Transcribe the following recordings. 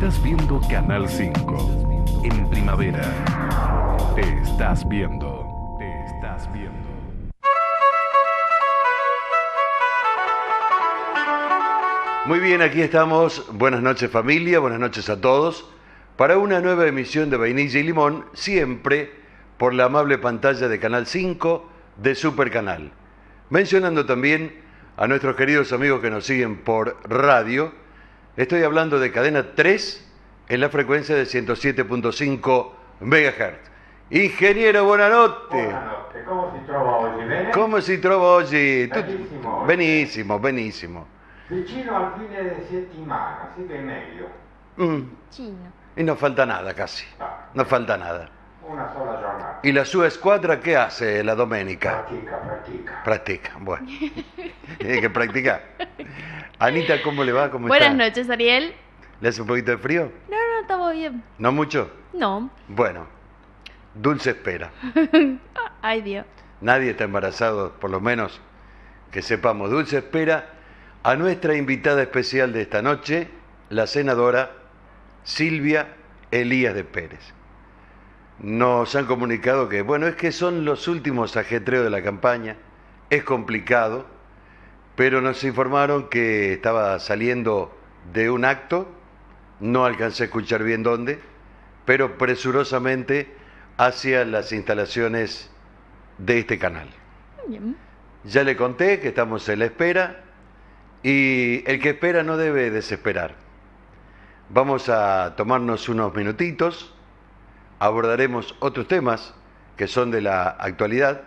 Estás viendo Canal 5 en primavera. Te estás viendo. Te estás viendo. Muy bien, aquí estamos. Buenas noches familia, buenas noches a todos. Para una nueva emisión de Vainilla y Limón, siempre por la amable pantalla de Canal 5 de Super Canal. Mencionando también a nuestros queridos amigos que nos siguen por radio, Estoy hablando de cadena 3 en la frecuencia de 107.5 MHz. Ingeniero, buenas noches. Buenas noches. ¿Cómo se trova hoy? ¿Cómo se trova hoy? Benísimo, benísimo. benísimo. Vicino al fin de semana, siete y medio. Mm. Y no falta nada casi. Ah. No falta nada. Una sola jornada. ¿Y la su escuadra qué hace la domenica? Practica, practica. Practica, bueno. Tiene que practicar. Anita, ¿cómo le va? ¿Cómo Buenas noches, Ariel. ¿Le hace un poquito de frío? No, no, estamos bien. ¿No mucho? No. Bueno, dulce espera. Ay, Dios. Nadie está embarazado, por lo menos que sepamos. Dulce espera a nuestra invitada especial de esta noche, la senadora Silvia Elías de Pérez. Nos han comunicado que, bueno, es que son los últimos ajetreos de la campaña, es complicado pero nos informaron que estaba saliendo de un acto, no alcancé a escuchar bien dónde, pero presurosamente hacia las instalaciones de este canal. Ya le conté que estamos en la espera y el que espera no debe desesperar. Vamos a tomarnos unos minutitos, abordaremos otros temas que son de la actualidad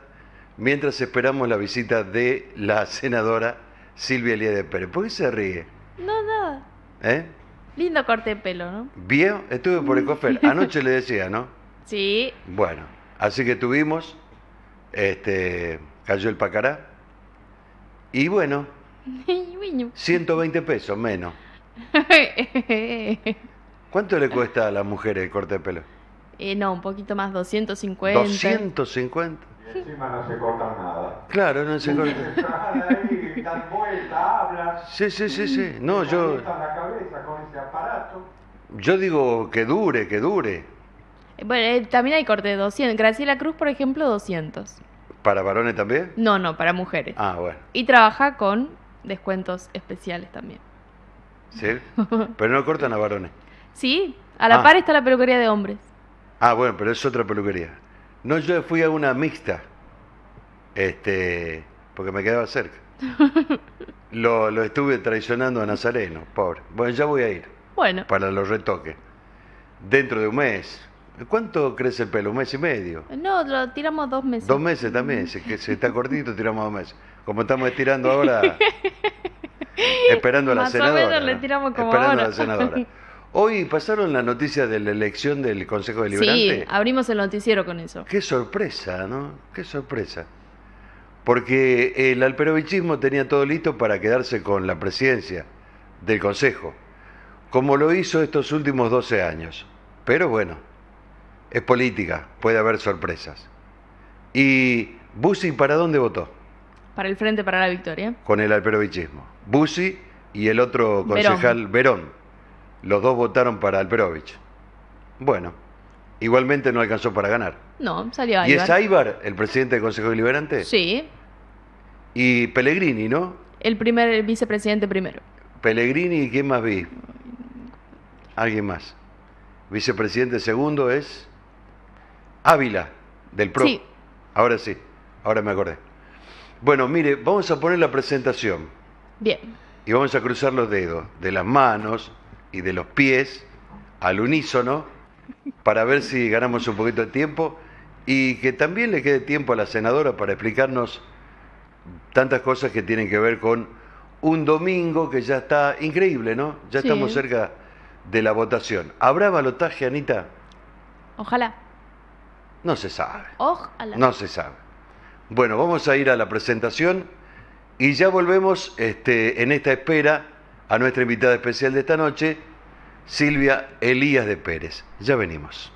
mientras esperamos la visita de la senadora Silvia de Pérez. ¿Por qué se ríe? No, no. ¿Eh? Lindo corte de pelo, ¿no? Bien, estuve por el cofé. Anoche le decía, ¿no? Sí. Bueno, así que tuvimos, este, cayó el pacará. Y bueno, 120 pesos menos. ¿Cuánto le cuesta a la mujer el corte de pelo? Eh, no, un poquito más, 250. 250 encima no se corta nada. Claro, no se cortan. ahí, Sí, sí, sí, sí. No, yo. cabeza con aparato. Yo digo que dure, que dure. Eh, bueno, eh, también hay corte de 200. Graciela Cruz, por ejemplo, 200. ¿Para varones también? No, no, para mujeres. Ah, bueno. Y trabaja con descuentos especiales también. ¿Sí? Pero no cortan a varones. Sí, a la ah. par está la peluquería de hombres. Ah, bueno, pero es otra peluquería. No, yo fui a una mixta, este, porque me quedaba cerca. lo, estuve traicionando a Nazareno, pobre. Bueno, ya voy a ir. Bueno. Para los retoques. Dentro de un mes. ¿Cuánto crece el pelo? ¿Un mes y medio? No, lo tiramos dos meses. Dos meses también, si, que, está cortito, tiramos dos meses. Como estamos estirando ahora, esperando a la Más senadora. le tiramos como a la senadora. Hoy pasaron la noticia de la elección del Consejo Deliberante. Sí, abrimos el noticiero con eso. Qué sorpresa, ¿no? Qué sorpresa. Porque el alperovichismo tenía todo listo para quedarse con la presidencia del Consejo, como lo hizo estos últimos 12 años. Pero bueno, es política, puede haber sorpresas. ¿Y Bussi para dónde votó? Para el Frente para la Victoria. Con el alperovichismo. Bussi y el otro concejal Verón los dos votaron para Alperovich. Bueno, igualmente no alcanzó para ganar. No, salió ganar. ¿Y es Aibar el presidente del Consejo Deliberante? Sí. Y Pellegrini, ¿no? El primer vicepresidente primero. Pellegrini, y ¿quién más vi? Alguien más. Vicepresidente segundo es Ávila, del PRO. Sí. Ahora sí, ahora me acordé. Bueno, mire, vamos a poner la presentación. Bien. Y vamos a cruzar los dedos de las manos, y de los pies al unísono para ver si ganamos un poquito de tiempo y que también le quede tiempo a la senadora para explicarnos tantas cosas que tienen que ver con un domingo que ya está increíble, ¿no? Ya estamos cerca de la votación. ¿Habrá balotaje, Anita? Ojalá. No se sabe. Ojalá. No se sabe. Bueno, vamos a ir a la presentación y ya volvemos este, en esta espera a nuestra invitada especial de esta noche, Silvia Elías de Pérez. Ya venimos.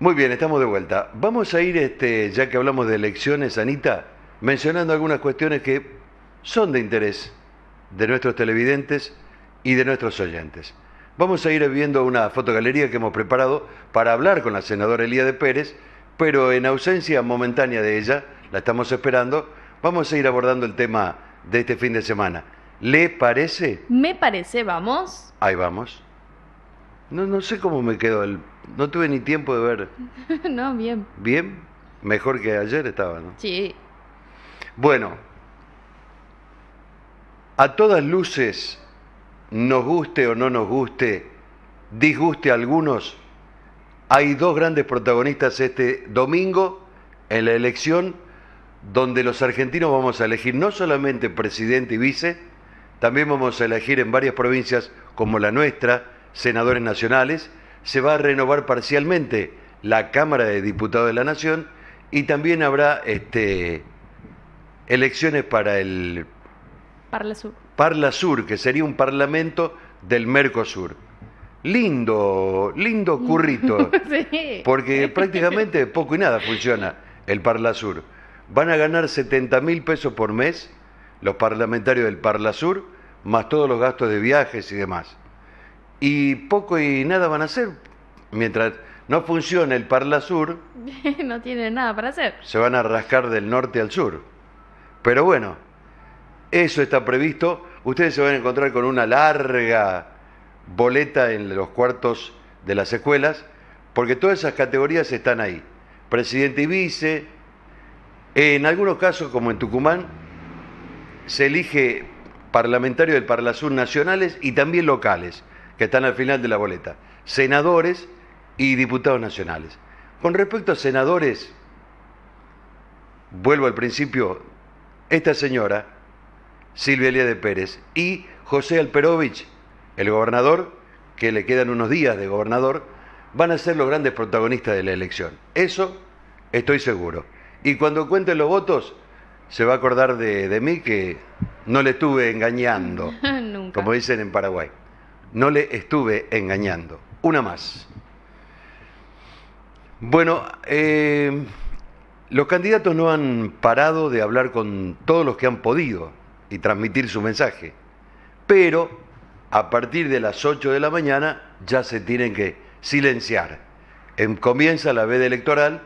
Muy bien, estamos de vuelta. Vamos a ir, este, ya que hablamos de elecciones, Anita, mencionando algunas cuestiones que son de interés de nuestros televidentes y de nuestros oyentes. Vamos a ir viendo una fotogalería que hemos preparado para hablar con la senadora Elía de Pérez, pero en ausencia momentánea de ella, la estamos esperando, vamos a ir abordando el tema de este fin de semana. ¿Le parece? Me parece, vamos. Ahí vamos. No, no sé cómo me quedó el no tuve ni tiempo de ver. no, bien. ¿Bien? Mejor que ayer estaba, ¿no? Sí. Bueno, a todas luces, nos guste o no nos guste, disguste a algunos, hay dos grandes protagonistas este domingo en la elección donde los argentinos vamos a elegir no solamente presidente y vice, también vamos a elegir en varias provincias como la nuestra, senadores nacionales, se va a renovar parcialmente la Cámara de Diputados de la Nación y también habrá este, elecciones para el Parla Sur. que sería un parlamento del Mercosur. Lindo, lindo currito, porque prácticamente poco y nada funciona el Parla Sur. Van a ganar 70 mil pesos por mes los parlamentarios del Parla Sur, más todos los gastos de viajes y demás y poco y nada van a hacer mientras no funcione el Parla Sur. no tiene nada para hacer. Se van a rascar del norte al sur. Pero bueno, eso está previsto. Ustedes se van a encontrar con una larga boleta en los cuartos de las escuelas, porque todas esas categorías están ahí. Presidente y vice. En algunos casos, como en Tucumán, se elige parlamentario del Parla Sur nacionales y también locales que están al final de la boleta, senadores y diputados nacionales. Con respecto a senadores, vuelvo al principio, esta señora, Silvia Elia de Pérez, y José Alperovich, el gobernador, que le quedan unos días de gobernador, van a ser los grandes protagonistas de la elección. Eso estoy seguro. Y cuando cuenten los votos, se va a acordar de, de mí que no le estuve engañando, como dicen en Paraguay. No le estuve engañando. Una más. Bueno, eh, los candidatos no han parado de hablar con todos los que han podido y transmitir su mensaje. Pero a partir de las 8 de la mañana ya se tienen que silenciar. Em, comienza la veda electoral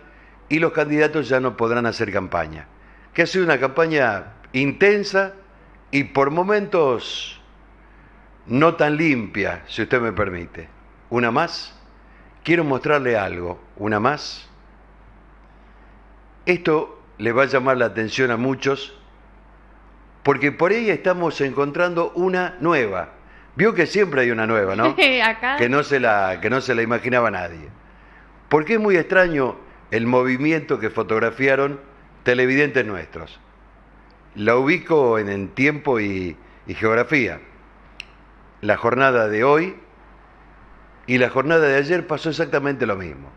y los candidatos ya no podrán hacer campaña. Que ha sido una campaña intensa y por momentos no tan limpia, si usted me permite. ¿Una más? Quiero mostrarle algo. ¿Una más? Esto le va a llamar la atención a muchos, porque por ahí estamos encontrando una nueva. Vio que siempre hay una nueva, ¿no? Que no se la, que no se la imaginaba nadie. Porque es muy extraño el movimiento que fotografiaron televidentes nuestros. La ubico en, el tiempo y geografía la jornada de hoy y la jornada de ayer pasó exactamente lo mismo.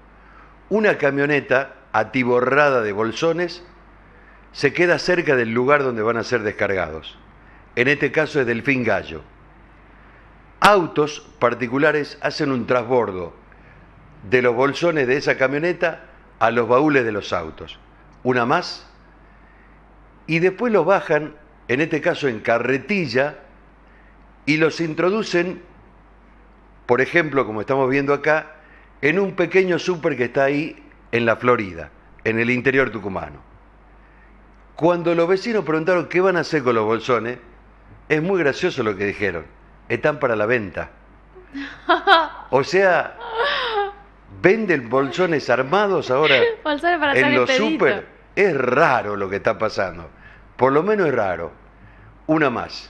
Una camioneta atiborrada de bolsones se queda cerca del lugar donde van a ser descargados. En este caso es Delfín Gallo. Autos particulares hacen un trasbordo de los bolsones de esa camioneta a los baúles de los autos. Una más. Y después los bajan, en este caso en carretilla, y los introducen, por ejemplo, como estamos viendo acá, en un pequeño súper que está ahí en la Florida, en el interior tucumano. Cuando los vecinos preguntaron qué van a hacer con los bolsones, es muy gracioso lo que dijeron. Están para la venta. O sea, venden bolsones armados ahora en los súper. Es raro lo que está pasando. Por lo menos es raro. Una más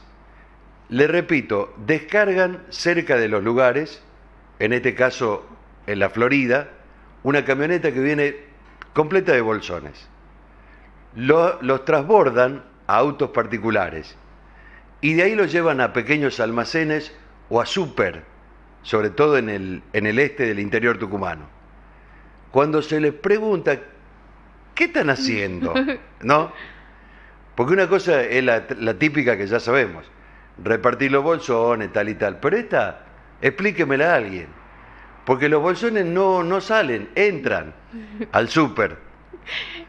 le repito, descargan cerca de los lugares, en este caso en la Florida, una camioneta que viene completa de bolsones. los trasbordan a autos particulares y de ahí los llevan a pequeños almacenes o a súper, sobre todo en el, en el este del interior tucumano. Cuando se les pregunta, ¿qué están haciendo? ¿No? Porque una cosa es la típica que ya sabemos repartir los bolsones, tal y tal. Pero esta, explíquemela a alguien. Porque los bolsones no, no salen, entran al súper.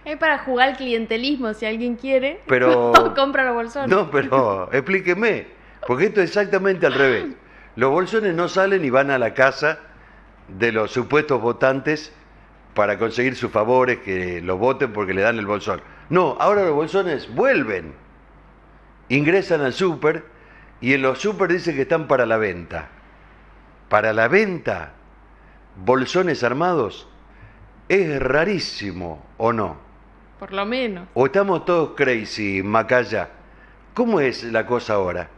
Es para jugar al clientelismo, si alguien quiere. Pero. compra los bolsones. No, pero explíqueme. Porque esto es exactamente al revés. Los bolsones no salen y van a la casa de los supuestos votantes para conseguir sus favores, que los voten porque le dan el bolsón. No, ahora los bolsones vuelven, ingresan al súper y en los super dice que están para la venta. Para la venta, bolsones armados, es rarísimo, ¿o no? Por lo menos. ¿O estamos todos crazy, Macaya? ¿Cómo es la cosa ahora?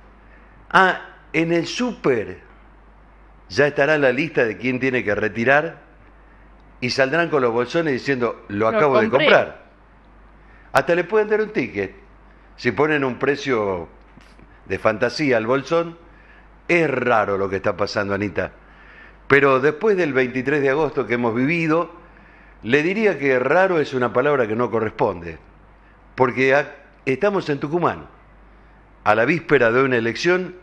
Ah, en el súper ya estará la lista de quién tiene que retirar y saldrán con los bolsones diciendo, lo acabo de comprar. Hasta le pueden dar un ticket si ponen un precio de fantasía al bolsón, es raro lo que está pasando, Anita. Pero después del 23 de agosto que hemos vivido, le diría que raro es una palabra que no corresponde, porque estamos en Tucumán, a la víspera de una elección,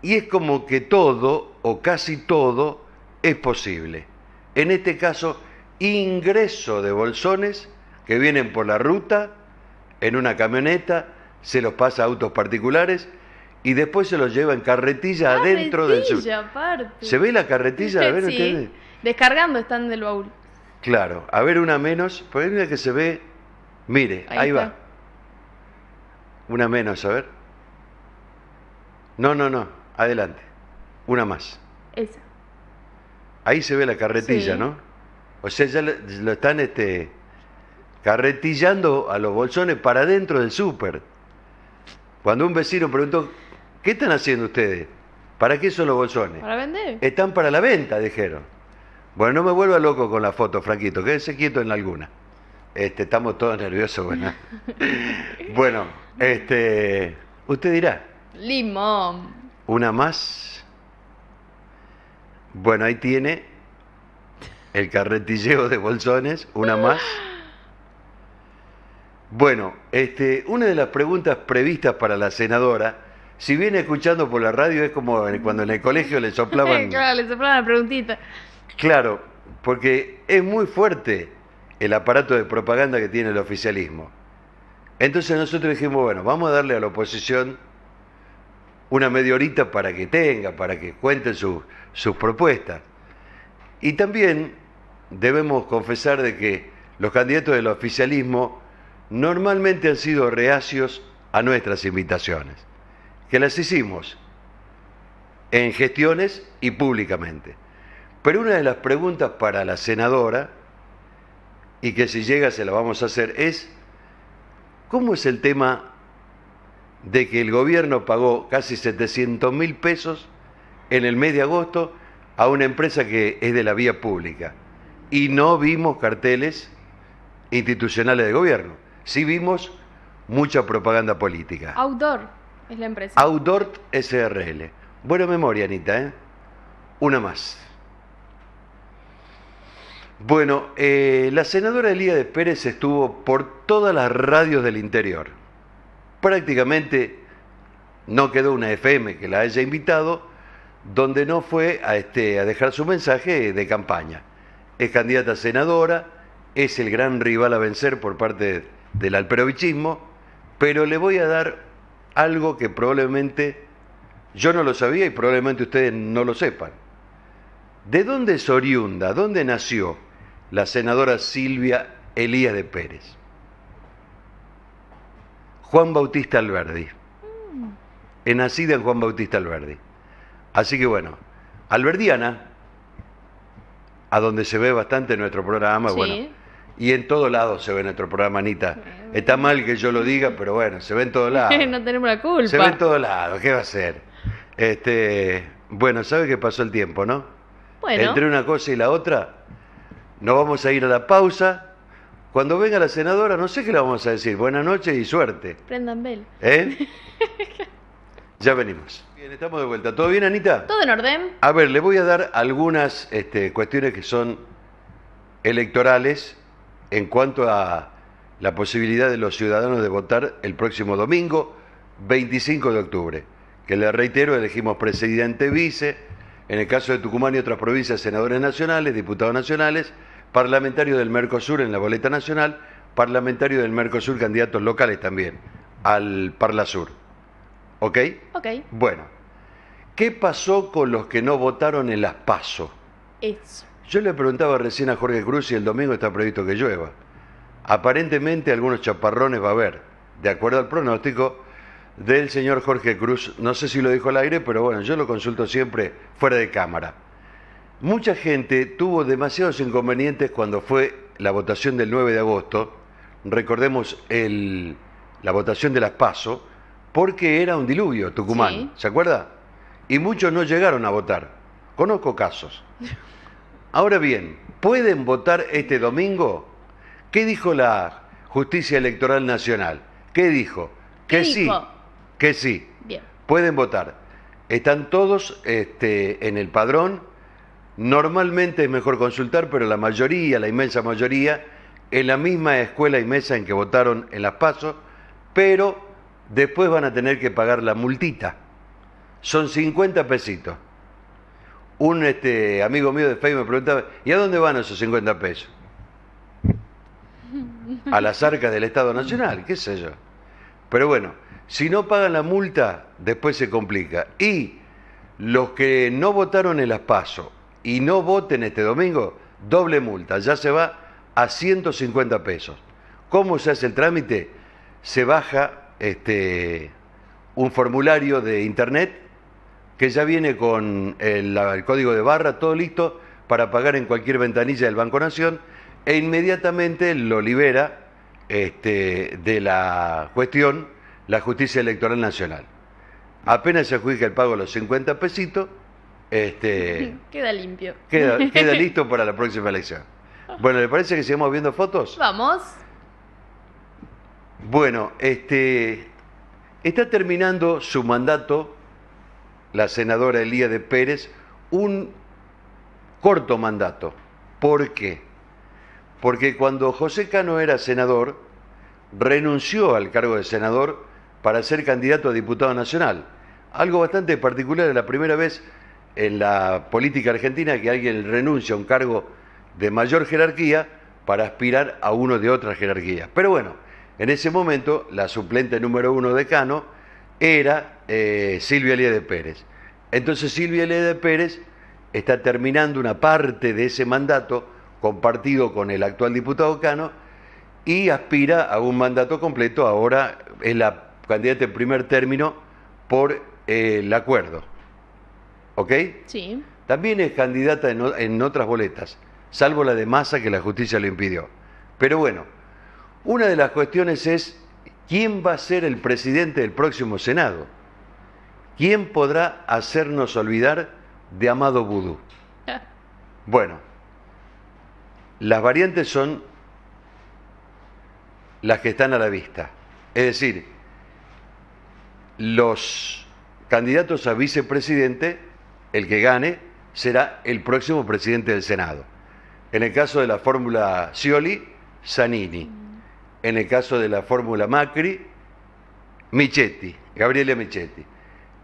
y es como que todo, o casi todo, es posible. En este caso, ingreso de bolsones que vienen por la ruta, en una camioneta, se los pasa a autos particulares, y después se los lleva en carretilla, adentro del súper. ¿Se ve la carretilla? A ver, ustedes. Descargando están del baúl. Claro, a ver una menos, porque mira que se ve, mire, ahí, va. Una menos, a ver. No, no, no, adelante. Una más. Esa. Ahí se ve la carretilla, ¿no? O sea, ya lo están este, carretillando a los bolsones para adentro del súper. Cuando un vecino preguntó, ¿Qué están haciendo ustedes? ¿Para qué son los bolsones? Para vender. Están para la venta, dijeron. Bueno, no me vuelva loco con la foto, Franquito, quédese quieto en alguna. Este, estamos todos nerviosos, bueno. bueno, este, usted dirá. Limón. Una más. Bueno, ahí tiene el carretilleo de bolsones, una más. Bueno, este, una de las preguntas previstas para la senadora si viene escuchando por la radio es como cuando en el colegio le soplaban. claro, le soplaban la preguntita. Claro, porque es muy fuerte el aparato de propaganda que tiene el oficialismo. Entonces nosotros dijimos, bueno, vamos a darle a la oposición una media horita para que tenga, para que cuente sus propuestas. Y también debemos confesar de que los candidatos del oficialismo normalmente han sido reacios a nuestras invitaciones que las hicimos en gestiones y públicamente. Pero una de las preguntas para la senadora, y que si llega se la vamos a hacer, es, ¿cómo es el tema de que el gobierno pagó casi 700 mil pesos en el mes de agosto a una empresa que es de la vía pública? Y no vimos carteles institucionales de gobierno, sí vimos mucha propaganda política. Outdoor. Es la empresa. Outdoor SRL. Buena memoria, Anita, ¿eh? Una más. Bueno, eh, la senadora Elía de Pérez estuvo por todas las radios del interior. Prácticamente no quedó una FM que la haya invitado donde no fue a, este, a dejar su mensaje de campaña. Es candidata a senadora, es el gran rival a vencer por parte del alperovichismo, pero le voy a dar algo que probablemente yo no lo sabía y probablemente ustedes no lo sepan. ¿De dónde es oriunda, dónde nació la senadora Silvia Elías de Pérez? Juan Bautista Alberdi. He mm. nacido en Juan Bautista Alberdi. Así que bueno, Alberdiana, a donde se ve bastante nuestro programa, sí. Y en todos lados se ve nuestro programa, Anita. Está mal que yo lo diga, pero bueno, se ve en todos lados. no tenemos la culpa. Se ve en todos lados, ¿qué va a ser? Este, bueno, sabe qué pasó el tiempo, ¿no? Bueno. Entre una cosa y la otra, nos vamos a ir a la pausa. Cuando venga la senadora, no sé qué le vamos a decir. Buenas noches y suerte. Prendan Bell. ¿Eh? ya venimos. Bien, estamos de vuelta. ¿Todo bien, Anita? Todo en orden. A ver, le voy a dar algunas este, cuestiones que son electorales en cuanto a la posibilidad de los ciudadanos de votar el próximo domingo, 25 de octubre, que le reitero, elegimos presidente vice, en el caso de Tucumán y otras provincias, senadores nacionales, diputados nacionales, parlamentarios del Mercosur en la boleta nacional, parlamentarios del Mercosur, candidatos locales también, al Parlasur. ¿Ok? Ok. Bueno, ¿qué pasó con los que no votaron en las PASO? Eso. Yo le preguntaba recién a Jorge Cruz si el domingo está previsto que llueva. Aparentemente algunos chaparrones va a haber, de acuerdo al pronóstico del señor Jorge Cruz. No sé si lo dijo al aire, pero bueno, yo lo consulto siempre fuera de cámara. Mucha gente tuvo demasiados inconvenientes cuando fue la votación del 9 de agosto, recordemos el, la votación de las PASO, porque era un diluvio Tucumán, ¿se acuerda? Y muchos no llegaron a votar. Conozco casos. Ahora bien, ¿pueden votar este domingo? ¿Qué dijo la Justicia Electoral Nacional? ¿Qué dijo? que sí, que sí. Bien. Pueden votar. Están todos este, en el padrón. Normalmente es mejor consultar, pero la mayoría, la inmensa mayoría, en la misma escuela y mesa en que votaron en las pasos, pero después van a tener que pagar la multita. Son 50 pesitos un este, amigo mío de Facebook me preguntaba, ¿y a dónde van esos 50 pesos? A las arcas del Estado Nacional, qué sé yo. Pero bueno, si no pagan la multa, después se complica. Y los que no votaron el las y no voten este domingo, doble multa, ya se va a 150 pesos. ¿Cómo se hace el trámite? Se baja este, un formulario de internet que ya viene con el, código de barra, todo listo para pagar en cualquier ventanilla del Banco Nación e inmediatamente lo libera este, de la cuestión la justicia electoral nacional. Apenas se adjudica el pago de los 50 pesitos, este, queda limpio. Queda, queda listo para la próxima elección. Bueno, ¿le parece que sigamos viendo fotos? Vamos. Bueno, este, está terminando su mandato la senadora Elía de Pérez un corto mandato. ¿Por qué? Porque cuando José Cano era senador, renunció al cargo de senador para ser candidato a diputado nacional. Algo bastante particular, es la primera vez en la política argentina que alguien renuncia a un cargo de mayor jerarquía para aspirar a uno de otra jerarquía. Pero bueno, en ese momento la suplente número uno de Cano era eh, Silvia Lía Pérez. Entonces Silvia Lía Pérez está terminando una parte de ese mandato compartido con el actual diputado Cano y aspira a un mandato completo. Ahora es la candidata en primer término por eh, el acuerdo. ¿Ok? Sí. También es candidata en, en otras boletas, salvo la de Massa que la justicia le impidió. Pero bueno, una de las cuestiones es quién va a ser el presidente del próximo Senado. ¿quién podrá hacernos olvidar de Amado Vudú? Bueno, las variantes son las que están a la vista. Es decir, los candidatos a vicepresidente, el que gane, será el próximo presidente del Senado. En el caso de la fórmula Scioli, Zanini. Mm. En el caso de la fórmula Macri, Michetti, Gabriele Michetti.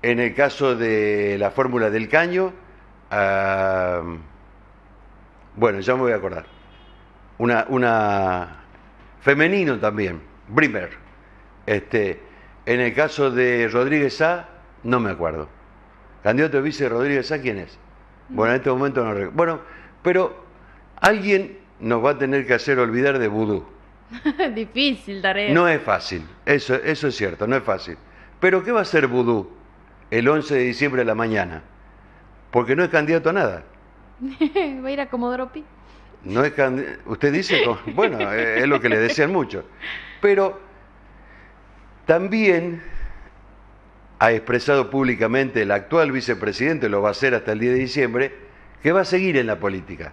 En el caso de la fórmula del caño, ah, bueno, ya me voy a acordar. Una, una femenino también, Brimer. Este, en el caso de Rodríguez A, no me acuerdo. Candidato de vice Rodríguez A, ¿quién es? Bueno, en este momento no recuerdo. Bueno, pero alguien nos va a tener que hacer olvidar de vudú. Difícil, tarea. No es fácil, eso, eso es cierto, no es fácil. Pero ¿qué va a ser vudú? el 11 de diciembre a la mañana, porque no es candidato a nada. Va a ir a como No es usted dice, bueno, es lo que le desean mucho. Pero también ha expresado públicamente el actual vicepresidente, lo va a hacer hasta el 10 de diciembre, que va a seguir en la política.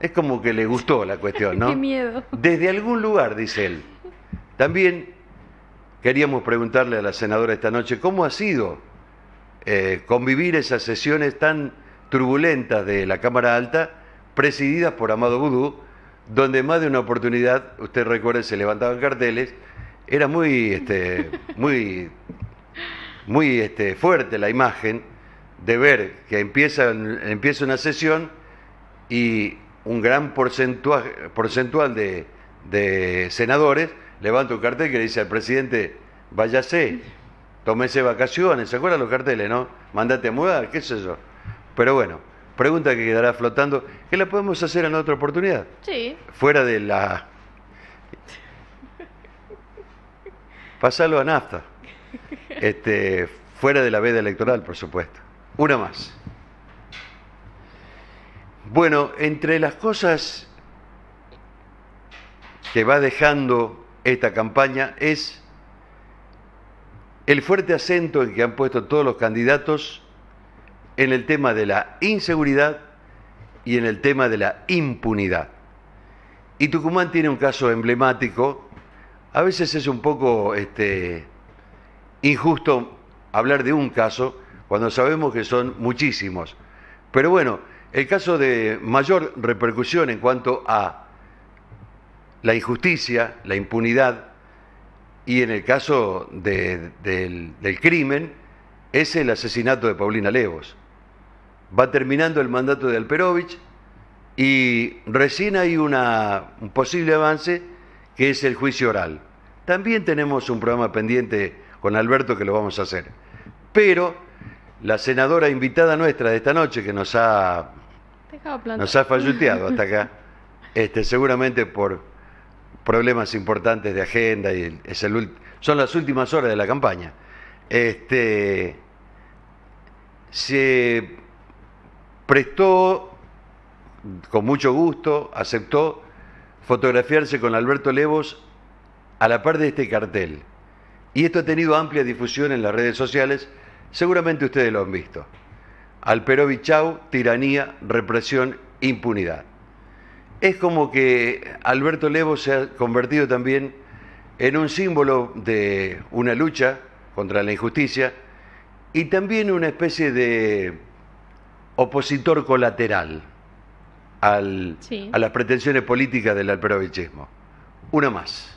Es como que le gustó la cuestión, ¿no? Qué miedo. Desde algún lugar, dice él. También Queríamos preguntarle a la senadora esta noche cómo ha sido eh, convivir esas sesiones tan turbulentas de la Cámara Alta, presididas por Amado Vudú, donde más de una oportunidad, usted recuerde, se levantaban carteles, era muy, este, muy, muy este, fuerte la imagen de ver que empieza, empieza una sesión y un gran porcentual, de senadores levanta un cartel que le dice al presidente, váyase, tómese vacaciones, ¿se acuerdan los carteles, no? Mandate a mudar, qué sé yo. Pero bueno, pregunta que quedará flotando, ¿Qué la podemos hacer en otra oportunidad. Sí. Fuera de la... Pasalo a nafta. Este, fuera de la veda electoral, por supuesto. Una más. Bueno, entre las cosas que va dejando esta campaña es el fuerte acento en que han puesto todos los candidatos en el tema de la inseguridad y en el tema de la impunidad. Y Tucumán tiene un caso emblemático. A veces es un poco este, injusto hablar de un caso cuando sabemos que son muchísimos. Pero bueno, el caso de mayor repercusión en cuanto a la injusticia, la impunidad y en el caso del, crimen es el asesinato de Paulina Levos. Va terminando el mandato de Alperovich y recién hay un posible avance que es el juicio oral. También tenemos un programa pendiente con Alberto que lo vamos a hacer. Pero la senadora invitada nuestra de esta noche que nos ha, nos ha falluteado hasta acá, este, seguramente por problemas importantes de agenda y es el, son las últimas horas de la campaña. Este, se prestó con mucho gusto, aceptó fotografiarse con Alberto Levos a la par de este cartel. Y esto ha tenido amplia difusión en las redes sociales, seguramente ustedes lo han visto. Alperovichau, tiranía, represión, impunidad es como que Alberto Levo se ha convertido también en un símbolo de una lucha contra la injusticia y también una especie de opositor colateral a las pretensiones políticas del alperovichismo. Una más.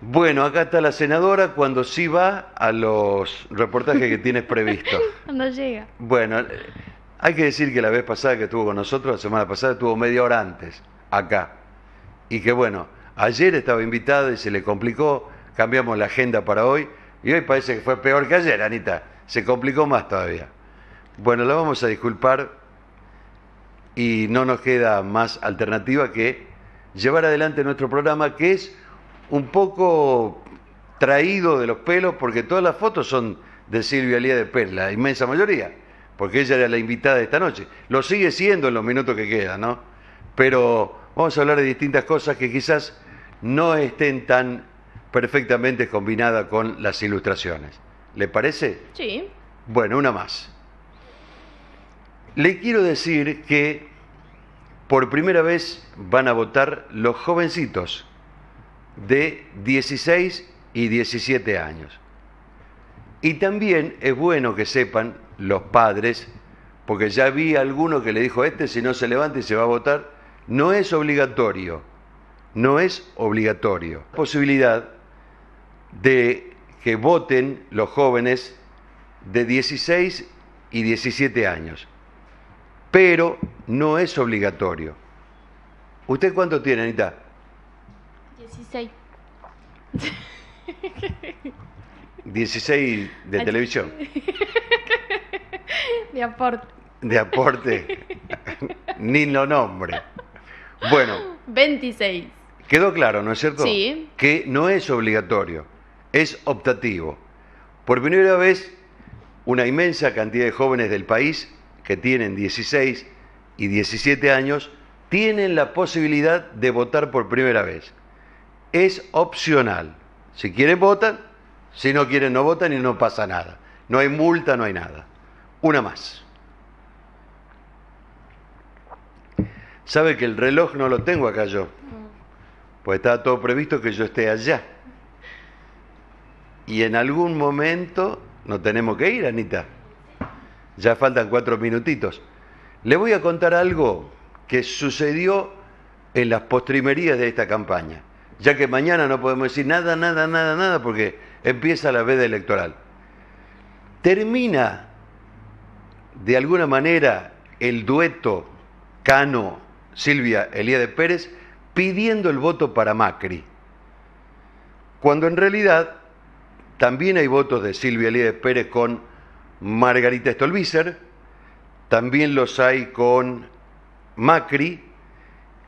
Bueno, acá está la senadora cuando sí va a los reportajes que tienes previsto. cuando llega. Bueno, hay que decir que la vez pasada que estuvo con nosotros, la semana pasada, estuvo media hora antes, acá. Y que bueno, ayer estaba invitada y se le complicó, cambiamos la agenda para hoy, y hoy parece que fue peor que ayer, Anita. Se complicó más todavía. Bueno, la vamos a disculpar y no nos queda más alternativa que llevar adelante nuestro programa, que es un poco traído de los pelos, porque todas las fotos son de Silvia Lía de Pérez, la inmensa mayoría porque ella era la invitada de esta noche. Lo sigue siendo en los minutos que quedan, ¿no? Pero vamos a hablar de distintas cosas que quizás no estén tan perfectamente combinadas con las ilustraciones. ¿Le parece? Sí. Bueno, una más. Le quiero decir que por primera vez van a votar los jovencitos de 16 y 17 años. Y también es bueno que sepan los padres, porque ya vi alguno que le dijo, este si no se levanta y se va a votar, no es obligatorio, no es obligatorio. posibilidad de que voten los jóvenes de 16 y 17 años, pero no es obligatorio. ¿Usted cuánto tiene, Anita? 16. 16 de televisión. De aporte. De aporte. Ni lo nombre. Bueno. 26. Quedó claro, ¿no es cierto? Sí. Que no es obligatorio, es optativo. Por primera vez, una inmensa cantidad de jóvenes del país que tienen 16 y 17 años tienen la posibilidad de votar por primera vez. Es opcional. Si quieren votan, si no quieren no votan y no pasa nada. No hay multa, no hay nada una más. Sabe que el reloj no lo tengo acá yo, mm. pues estaba todo previsto que yo esté allá. Y en algún momento No tenemos que ir, Anita. Ya faltan cuatro minutitos. Le voy a contar algo que sucedió en las postrimerías de esta campaña, ya que mañana no podemos decir nada, nada, nada, nada, porque empieza la veda electoral. Termina de alguna manera el dueto Cano, Silvia, Elía de Pérez, pidiendo el voto para Macri, cuando en realidad también hay votos de Silvia Elía de Pérez con Margarita Stolbizer, también los hay con Macri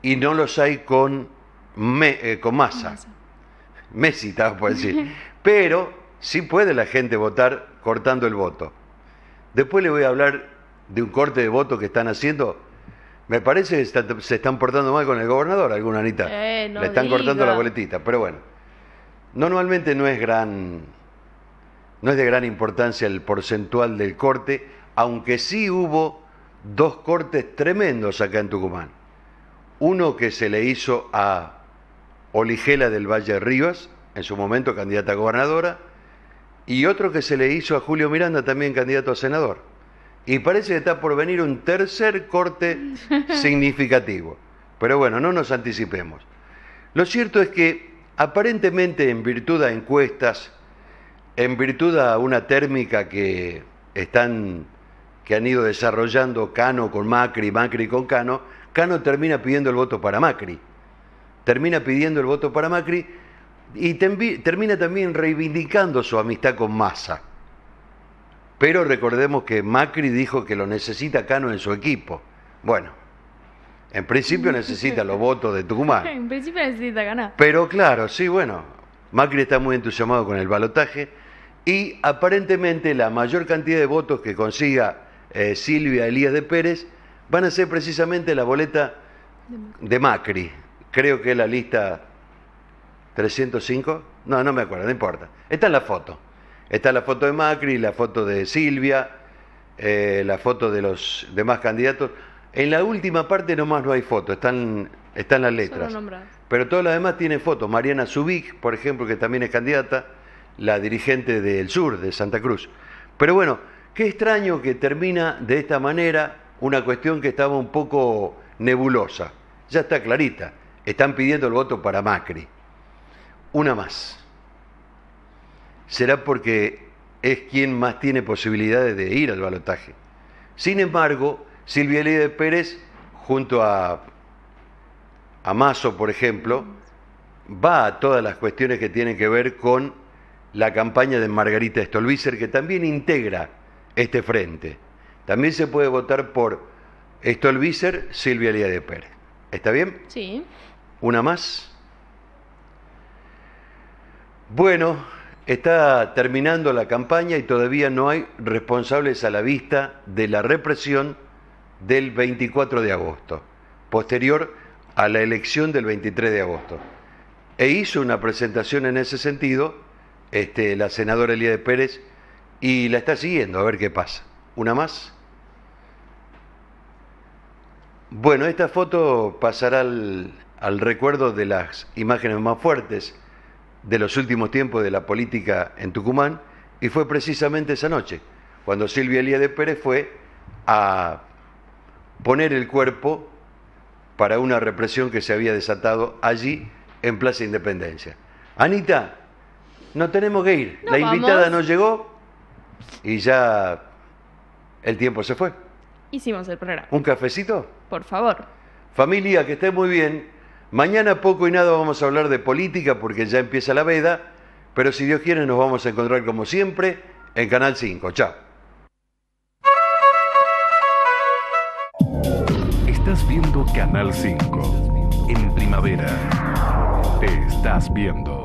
y no los hay con, eh, con Massa. Messi, por decir. Pero sí puede la gente votar cortando el voto. Después le voy a hablar de un corte de voto que están haciendo. Me parece que se están portando mal con el gobernador, alguna Anita. Eh, le están cortando la boletita, pero bueno. Normalmente no es gran no es de gran importancia el porcentual del corte, aunque sí hubo dos cortes tremendos acá en Tucumán. Uno que se le hizo a Oligela del Valle Rivas, en su momento candidata a gobernadora, y otro que se le hizo a Julio Miranda, también candidato a senador. Y parece que está por venir un tercer corte significativo. Pero bueno, no nos anticipemos. Lo cierto es que aparentemente en virtud a encuestas, en virtud a una térmica que están que han ido desarrollando Cano con Macri, Macri con Cano, Cano termina pidiendo el voto para Macri. Termina pidiendo el voto para Macri y termina también reivindicando su amistad con Massa. Pero recordemos que Macri dijo que lo necesita Cano en su equipo. Bueno, en principio necesita los votos de Tucumán. en principio necesita ganar. Pero claro, sí, bueno, Macri está muy entusiasmado con el balotaje y aparentemente la mayor cantidad de votos que consiga eh, Silvia Elías de Pérez van a ser precisamente la boleta de Macri. Creo que es la lista 305, no, no me acuerdo, no importa. Está en la foto. Está la foto de Macri, la foto de Silvia, eh, la foto de los demás candidatos. En la última parte nomás no hay foto, están, están las letras. Pero todas las demás tienen fotos. Mariana Subic, por ejemplo, que también es candidata, la dirigente del sur, de Santa Cruz. Pero bueno, qué extraño que termina de esta manera una cuestión que estaba un poco nebulosa. Ya está clarita, están pidiendo el voto para Macri una más. Será porque es quien más tiene posibilidades de ir al balotaje. Sin embargo, Silvia Lía Pérez, junto a, a Mazo, por ejemplo, va a todas las cuestiones que tienen que ver con la campaña de Margarita Stolbizer, que también integra este frente. También se puede votar por Stolbizer, Silvia Lía de Pérez. ¿Está bien? Sí. ¿Una más? Bueno, está terminando la campaña y todavía no hay responsables a la vista de la represión del 24 de agosto, posterior a la elección del 23 de agosto. E hizo una presentación en ese sentido este, la senadora Elía de Pérez y la está siguiendo a ver qué pasa. ¿Una más? Bueno, esta foto pasará al recuerdo de las imágenes más fuertes de los últimos tiempos de la política en Tucumán, y fue precisamente esa noche, cuando Silvia Elía de Pérez fue a poner el cuerpo para una represión que se había desatado allí en Plaza Independencia. Anita, no tenemos que ir. la invitada no llegó y ya el tiempo se fue. Hicimos el programa. ¿Un cafecito? Por favor. Familia, que esté muy bien. Mañana poco y nada vamos a hablar de política porque ya empieza la veda, pero si Dios quiere nos vamos a encontrar como siempre en Canal 5. Chao. Estás viendo Canal 5 en primavera. Te estás viendo.